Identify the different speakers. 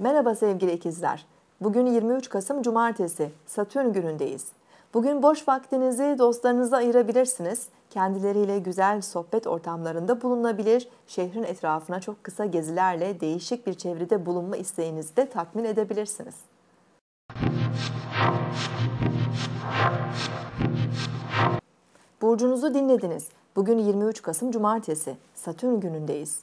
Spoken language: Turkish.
Speaker 1: Merhaba sevgili ikizler. Bugün 23 Kasım Cumartesi, Satürn günündeyiz. Bugün boş vaktinizi dostlarınıza ayırabilirsiniz. Kendileriyle güzel sohbet ortamlarında bulunabilir, şehrin etrafına çok kısa gezilerle değişik bir çevrede bulunma isteğinizi de tatmin edebilirsiniz. Burcunuzu dinlediniz. Bugün 23 Kasım Cumartesi, Satürn günündeyiz.